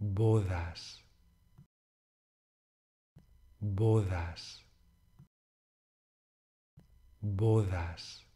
bodas, bodas, bodas.